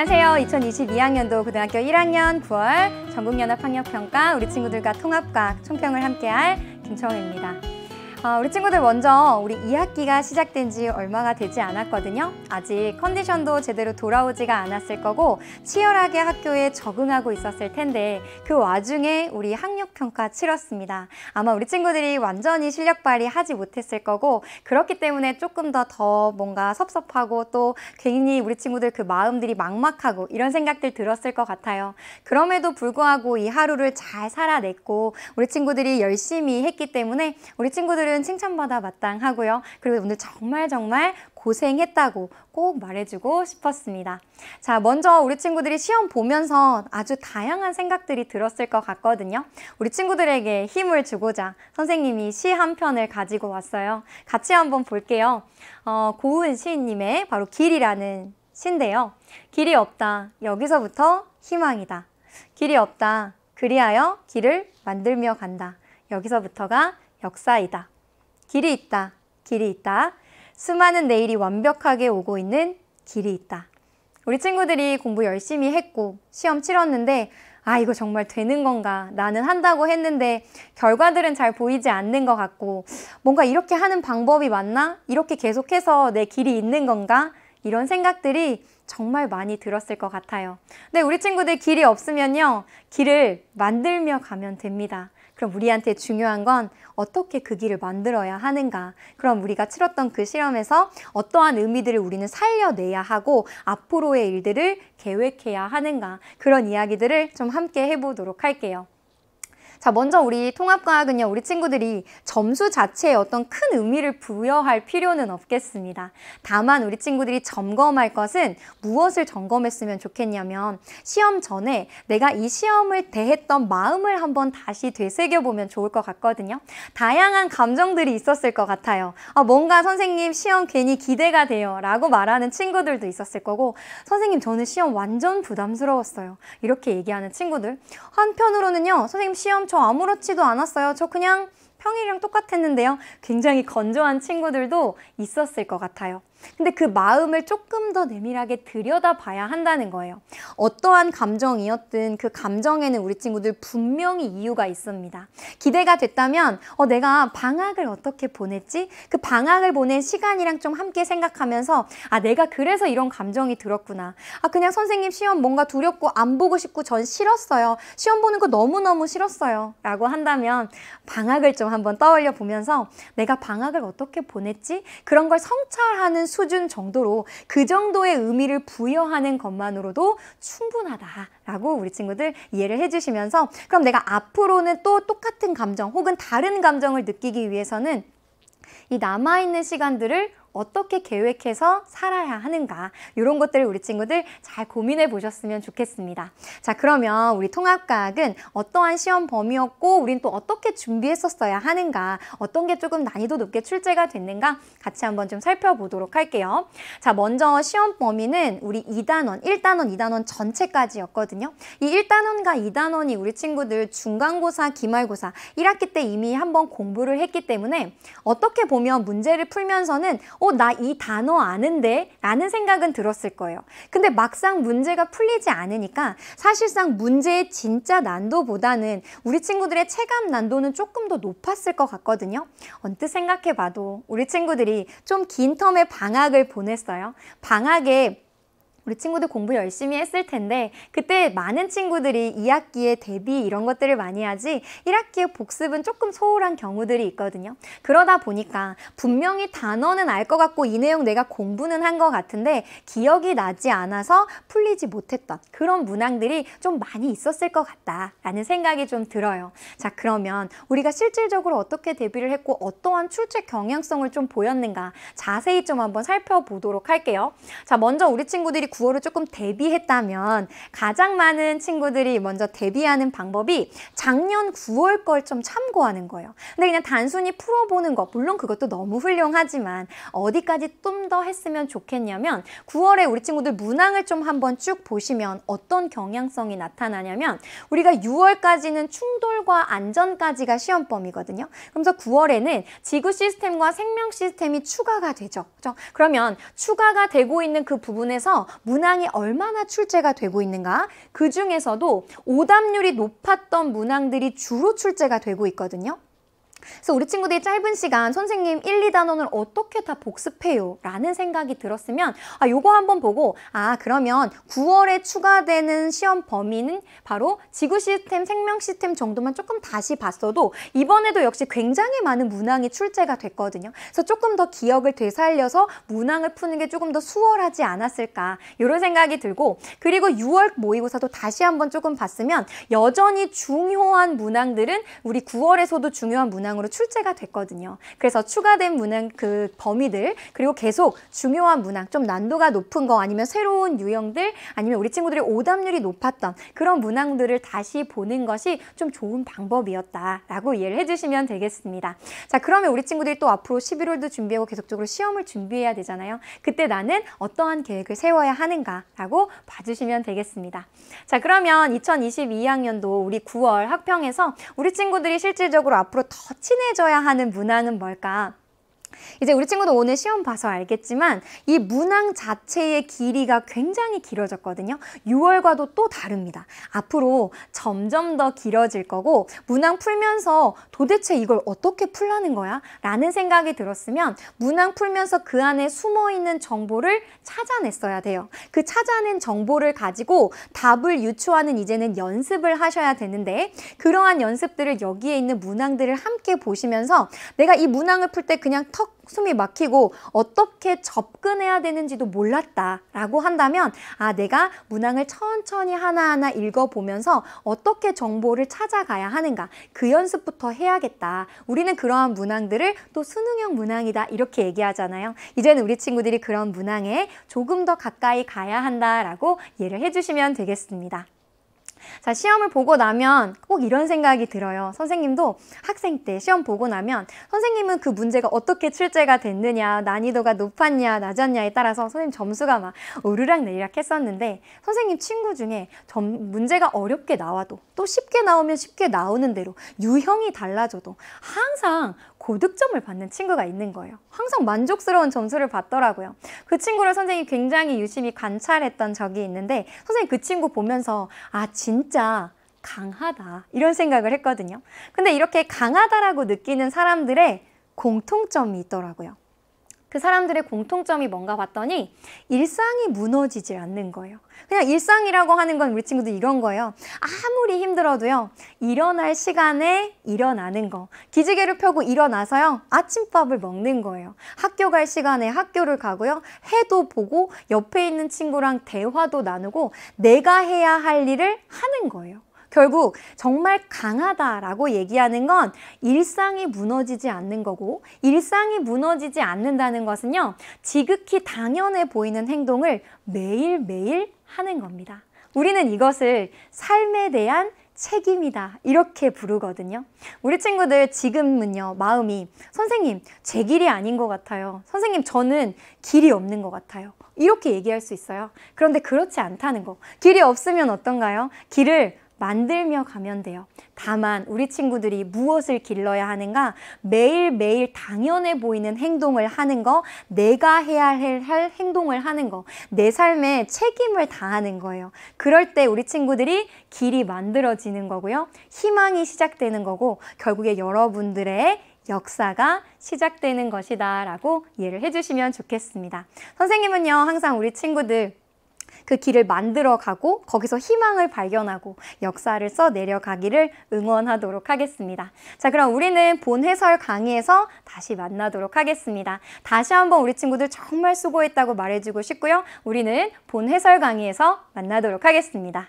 안녕하세요. 2022학년도 고등학교 1학년 9월 전국연합학력평가 우리 친구들과 통합과학 총평을 함께할 김청우입니다. 어, 우리 친구들 먼저 우리 2학기가 시작된 지 얼마가 되지 않았거든요. 아직 컨디션도 제대로 돌아오지가 않았을 거고 치열하게 학교에 적응하고 있었을 텐데 그 와중에 우리 학력평가 치렀습니다. 아마 우리 친구들이 완전히 실력 발휘하지 못했을 거고 그렇기 때문에 조금 더더 더 뭔가 섭섭하고 또 괜히 우리 친구들 그 마음들이 막막하고 이런 생각들 들었을 것 같아요. 그럼에도 불구하고 이 하루를 잘 살아냈고 우리 친구들이 열심히 했기 때문에 우리 친구들 오늘은 칭찬받아 마땅하고요. 그리고 오늘 정말 정말 고생했다고 꼭 말해주고 싶었습니다. 자, 먼저 우리 친구들이 시험 보면서 아주 다양한 생각들이 들었을 것 같거든요. 우리 친구들에게 힘을 주고자 선생님이 시 한 편을 가지고 왔어요. 같이 한번 볼게요. 어, 고은 시인님의 바로 길이라는 시인데요. 길이 없다. 여기서부터 희망이다. 길이 없다. 그리하여 길을 만들며 간다. 여기서부터가 역사이다. 길이 있다. 길이 있다. 수많은 내일이 완벽하게 오고 있는 길이 있다. 우리 친구들이 공부 열심히 했고 시험 치렀는데 아 이거 정말 되는 건가 나는 한다고 했는데 결과들은 잘 보이지 않는 것 같고 뭔가 이렇게 하는 방법이 맞나 이렇게 계속해서 내 길이 있는 건가 이런 생각들이 정말 많이 들었을 것 같아요. 근데 우리 친구들 길이 없으면요. 길을 만들며 가면 됩니다. 그럼 우리한테 중요한 건 어떻게 그 길을 만들어야 하는가. 그럼 우리가 치렀던 그 실험에서 어떠한 의미들을 우리는 살려내야 하고 앞으로의 일들을 계획해야 하는가. 그런 이야기들을 좀 함께 해보도록 할게요. 자, 먼저 우리 통합과학은요, 우리 친구들이 점수 자체에 어떤 큰 의미를 부여할 필요는 없겠습니다. 다만 우리 친구들이 점검할 것은 무엇을 점검했으면 좋겠냐면 시험 전에 내가 이 시험을 대했던 마음을 한번 다시 되새겨보면 좋을 것 같거든요. 다양한 감정들이 있었을 것 같아요. 아, 뭔가 선생님 시험 괜히 기대가 돼요 라고 말하는 친구들도 있었을 거고 선생님 저는 시험 완전 부담스러웠어요. 이렇게 얘기하는 친구들. 한편으로는요, 선생님 시험 저 아무렇지도 않았어요. 저 그냥 평일이랑 똑같았는데요. 굉장히 건조한 친구들도 있었을 것 같아요. 근데 그 마음을 조금 더 내밀하게 들여다봐야 한다는 거예요. 어떠한 감정이었든 그 감정에는 우리 친구들 분명히 이유가 있습니다. 기대가 됐다면 어, 내가 방학을 어떻게 보냈지? 그 방학을 보낸 시간이랑 좀 함께 생각하면서 아 내가 그래서 이런 감정이 들었구나. 아 그냥 선생님 시험 뭔가 두렵고 안 보고 싶고 전 싫었어요. 시험 보는 거 너무너무 싫었어요. 라고 한다면 방학을 좀좀 한번 떠올려 보면서 내가 방학을 어떻게 보냈지? 그런 걸 성찰하는 수준 정도로 그 정도의 의미를 부여하는 것만으로도 충분하다라고 우리 친구들 이해를 해주시면서 그럼 내가 앞으로는 또 똑같은 감정 혹은 다른 감정을 느끼기 위해서는 이 남아있는 시간들을 어떻게 계획해서 살아야 하는가 이런 것들을 우리 친구들 잘 고민해 보셨으면 좋겠습니다. 자 그러면 우리 통합과학은 어떠한 시험 범위였고 우린 또 어떻게 준비했었어야 하는가 어떤 게 조금 난이도 높게 출제가 됐는가 같이 한번 좀 살펴보도록 할게요. 자 먼저 시험 범위는 우리 2단원, 1단원, 2단원 전체까지였거든요. 이 1단원과 2단원이 우리 친구들 중간고사, 기말고사 1학기 때 이미 한번 공부를 했기 때문에 어떻게 보면 문제를 풀면서는 어, 어, 나이 단어 아는데? 라는 생각은 들었을 거예요. 근데 막상 문제가 풀리지 않으니까 사실상 문제의 진짜 난도보다는 우리 친구들의 체감 난도는 조금 더 높았을 것 같거든요. 언뜻 생각해봐도 우리 친구들이 좀 긴 텀의 방학을 보냈어요. 방학에 우리 친구들 공부 열심히 했을 텐데 그때 많은 친구들이 2학기에 대비 이런 것들을 많이 하지 1학기에 복습은 조금 소홀한 경우들이 있거든요. 그러다 보니까 분명히 단어는 알 것 같고 이 내용 내가 공부는 한 것 같은데 기억이 나지 않아서 풀리지 못했던 그런 문항들이 좀 많이 있었을 것 같다라는 생각이 좀 들어요. 자 그러면 우리가 실질적으로 어떻게 대비를 했고 어떠한 출제 경향성을 좀 보였는가 자세히 좀 한번 살펴보도록 할게요. 자 먼저 우리 친구들이 구호를 조금 대비했다면 가장 많은 친구들이 먼저 대비하는 방법이 작년 9월 걸 좀 참고하는 거예요. 근데 그냥 단순히 풀어보는 것, 물론 그것도 너무 훌륭하지만 어디까지 좀 더 했으면 좋겠냐면 9월에 우리 친구들 문항을 좀 한번 쭉 보시면 어떤 경향성이 나타나냐면 우리가 6월까지는 충돌과 안전까지가 시험범이거든요. 그러면서 9월에는 지구 시스템과 생명 시스템이 추가가 되죠. 그렇죠? 그러면 추가가 되고 있는 그 부분에서 문항이 얼마나 출제가 되고 있는가 그 중에서도 오답률이 높았던 문항들이 주로 출제가 되고 있거든요. 그래서 우리 친구들이 짧은 시간 선생님 1, 2단원을 어떻게 다 복습해요? 라는 생각이 들었으면 아, 요거 한번 보고 아 그러면 9월에 추가되는 시험 범위는 바로 지구 시스템, 생명 시스템 정도만 조금 다시 봤어도 이번에도 역시 굉장히 많은 문항이 출제가 됐거든요. 그래서 조금 더 기억을 되살려서 문항을 푸는 게 조금 더 수월하지 않았을까 이런 생각이 들고 그리고 6월 모의고사도 다시 한번 조금 봤으면 여전히 중요한 문항들은 우리 9월에서도 중요한 문항 대상으로 출제가 됐거든요. 그래서 추가된 문항 그 범위들 그리고 계속 중요한 문항 좀 난도가 높은 거 아니면 새로운 유형들 아니면 우리 친구들이 오답률이 높았던 그런 문항들을 다시 보는 것이 좀 좋은 방법이었다라고 이해를 해주시면 되겠습니다. 자 그러면 우리 친구들이 또 앞으로 11월도 준비하고 계속적으로 시험을 준비해야 되잖아요. 그때 나는 어떠한 계획을 세워야 하는가라고 봐주시면 되겠습니다. 자 그러면 2022학년도 우리 9월 학평에서 우리 친구들이 실질적으로 앞으로 더 친해져야 하는 문화는 뭘까? 이제 우리 친구도 오늘 시험 봐서 알겠지만 이 문항 자체의 길이가 굉장히 길어졌거든요. 6월과도 또 다릅니다. 앞으로 점점 더 길어질 거고 문항 풀면서 도대체 이걸 어떻게 풀라는 거야? 라는 생각이 들었으면 문항 풀면서 그 안에 숨어있는 정보를 찾아냈어야 돼요. 그 찾아낸 정보를 가지고 답을 유추하는 이제는 연습을 하셔야 되는데 그러한 연습들을 여기에 있는 문항들을 함께 보시면서 내가 이 문항을 풀 때 그냥 턱 숨이 막히고 어떻게 접근해야 되는지도 몰랐다라고 한다면 아 내가 문항을 천천히 하나하나 읽어보면서 어떻게 정보를 찾아가야 하는가 그 연습부터 해야겠다. 우리는 그러한 문항들을 또 수능형 문항이다 이렇게 얘기하잖아요. 이제는 우리 친구들이 그런 문항에 조금 더 가까이 가야 한다라고 이해를 해주시면 되겠습니다. 자, 시험을 보고 나면 꼭 이런 생각이 들어요. 선생님도 학생 때 시험 보고 나면 선생님은 그 문제가 어떻게 출제가 됐느냐, 난이도가 높았냐, 낮았냐에 따라서 선생님 점수가 막 오르락내리락 했었는데 선생님 친구 중에 점, 문제가 어렵게 나와도 또 쉽게 나오면 쉽게 나오는 대로 유형이 달라져도 항상 고득점을 받는 친구가 있는 거예요. 항상 만족스러운 점수를 받더라고요. 그 친구를 선생님이 굉장히 유심히 관찰했던 적이 있는데 선생님 그 친구 보면서 아 진짜 강하다 이런 생각을 했거든요. 근데 이렇게 강하다라고 느끼는 사람들의 공통점이 있더라고요. 그 사람들의 공통점이 뭔가 봤더니 일상이 무너지질 않는 거예요. 그냥 일상이라고 하는 건 우리 친구들 이런 거예요. 아무리 힘들어도요. 일어날 시간에 일어나는 거. 기지개를 펴고 일어나서요. 아침밥을 먹는 거예요. 학교 갈 시간에 학교를 가고요. 해도 보고 옆에 있는 친구랑 대화도 나누고 내가 해야 할 일을 하는 거예요. 결국 정말 강하다라고 얘기하는 건 일상이 무너지지 않는 거고 일상이 무너지지 않는다는 것은요. 지극히 당연해 보이는 행동을 매일매일 하는 겁니다. 우리는 이것을 삶에 대한 책임이다 이렇게 부르거든요 우리 친구들 지금은요 마음이 선생님 제 길이 아닌 것 같아요 선생님 저는 길이 없는 것 같아요 이렇게 얘기할 수 있어요 그런데 그렇지 않다는 거 길이 없으면 어떤가요? 길을 만들며 가면 돼요. 다만 우리 친구들이 무엇을 길러야 하는가? 매일매일 당연해 보이는 행동을 하는 거, 내가 해야 할 행동을 하는 거, 내 삶에 책임을 다하는 거예요. 그럴 때 우리 친구들이 길이 만들어지는 거고요. 희망이 시작되는 거고 결국에 여러분들의 역사가 시작되는 것이다 라고 이해를 해주시면 좋겠습니다. 선생님은요, 항상 우리 친구들 그 길을 만들어 가고 거기서 희망을 발견하고 역사를 써 내려가기를 응원하도록 하겠습니다. 자, 그럼 우리는 본 해설 강의에서 다시 만나도록 하겠습니다. 다시 한번 우리 친구들 정말 수고했다고 말해주고 싶고요. 우리는 본 해설 강의에서 만나도록 하겠습니다.